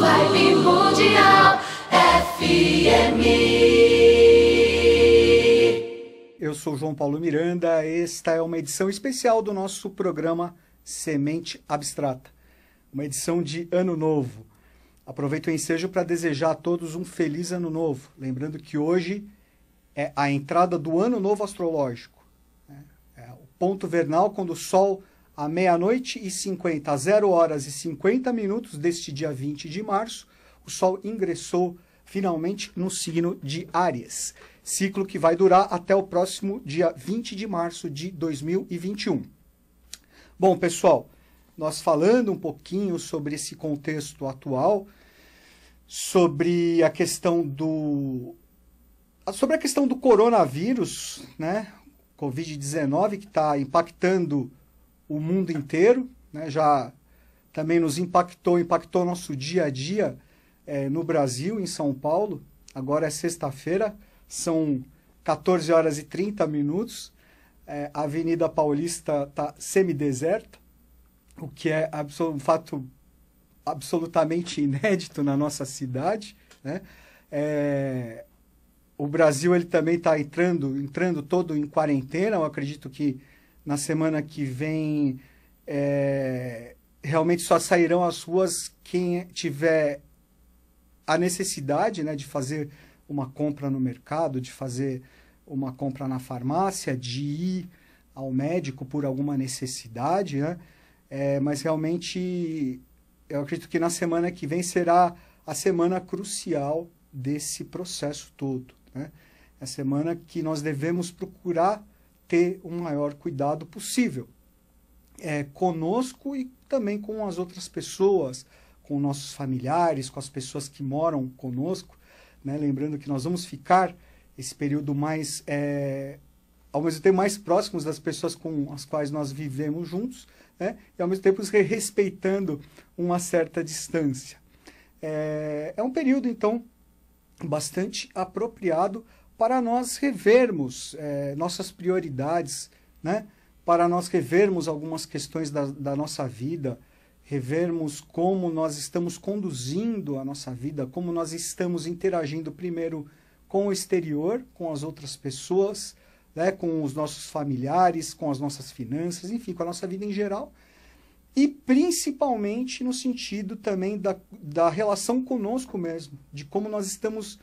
Live Mundial FM. Eu sou João Paulo Miranda, esta é uma edição especial do nosso programa Semente Abstrata, uma edição de Ano Novo. Aproveito o ensejo para desejar a todos um feliz Ano Novo, lembrando que hoje é a entrada do Ano Novo Astrológico, né? é o ponto vernal quando o Sol à meia-noite e 50, às 0 horas e 50 minutos deste dia 20 de março, o Sol ingressou finalmente no signo de Áries, ciclo que vai durar até o próximo dia 20 de março de 2021. Bom, pessoal, nós falando um pouquinho sobre esse contexto atual, sobre a questão do sobre a questão do coronavírus, né? Covid-19 que está impactando o mundo inteiro, né? já também nos impactou, impactou nosso dia a dia é, no Brasil, em São Paulo. Agora é sexta-feira, são 14 horas e 30 minutos. É, a Avenida Paulista está semideserta, o que é um fato absolutamente inédito na nossa cidade. Né? É, o Brasil ele também está entrando, entrando todo em quarentena. Eu acredito que na semana que vem, é, realmente só sairão as ruas quem tiver a necessidade né, de fazer uma compra no mercado, de fazer uma compra na farmácia, de ir ao médico por alguma necessidade, né? É, mas realmente eu acredito que na semana que vem será a semana crucial desse processo todo. Né? É a semana que nós devemos procurar ter um maior cuidado possível é, conosco e também com as outras pessoas, com nossos familiares, com as pessoas que moram conosco. Né? Lembrando que nós vamos ficar esse período mais, é, ao mesmo tempo, mais próximos das pessoas com as quais nós vivemos juntos, né? e ao mesmo tempo respeitando uma certa distância. É, é um período, então, bastante apropriado para nós revermos é, nossas prioridades, né? para nós revermos algumas questões da, da nossa vida, revermos como nós estamos conduzindo a nossa vida, como nós estamos interagindo primeiro com o exterior, com as outras pessoas, né, com os nossos familiares, com as nossas finanças, enfim, com a nossa vida em geral. E principalmente no sentido também da, da relação conosco mesmo, de como nós estamos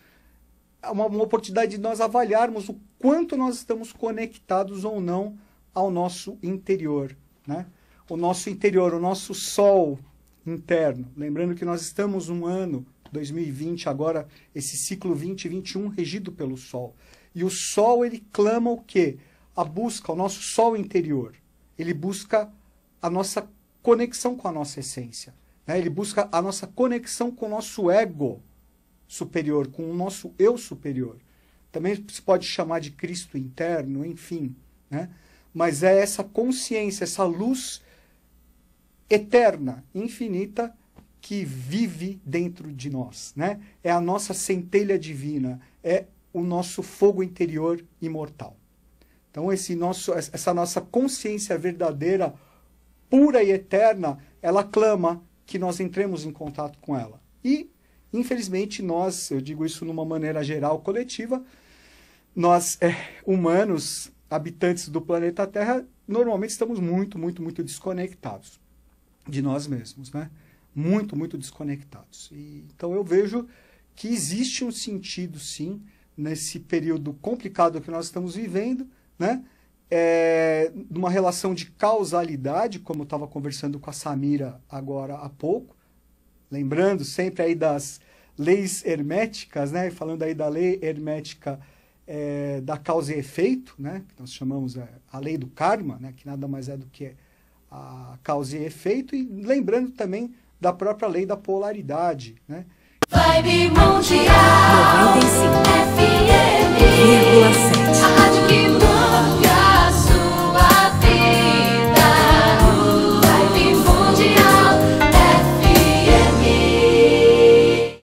é uma, uma oportunidade de nós avaliarmos o quanto nós estamos conectados ou não ao nosso interior, né? O nosso interior, o nosso sol interno. Lembrando que nós estamos um ano 2020 agora esse ciclo 2021 regido pelo sol. E o sol ele clama o quê? A busca, o nosso sol interior. Ele busca a nossa conexão com a nossa essência, né? Ele busca a nossa conexão com o nosso ego superior, com o nosso eu superior. Também se pode chamar de Cristo interno, enfim. Né? Mas é essa consciência, essa luz eterna, infinita, que vive dentro de nós. Né? É a nossa centelha divina, é o nosso fogo interior imortal. Então, esse nosso, essa nossa consciência verdadeira, pura e eterna, ela clama que nós entremos em contato com ela. E Infelizmente, nós, eu digo isso numa maneira geral, coletiva, nós, é, humanos, habitantes do planeta Terra, normalmente estamos muito, muito, muito desconectados de nós mesmos, né? Muito, muito desconectados. E, então, eu vejo que existe um sentido, sim, nesse período complicado que nós estamos vivendo, né? É, numa relação de causalidade, como eu estava conversando com a Samira agora há pouco, Lembrando sempre aí das leis herméticas, né? Falando aí da lei hermética é, da causa e efeito, né? Que nós chamamos é, a lei do karma, né? Que nada mais é do que a causa e efeito. E lembrando também da própria lei da polaridade, né? Vibe Mundial 95 FM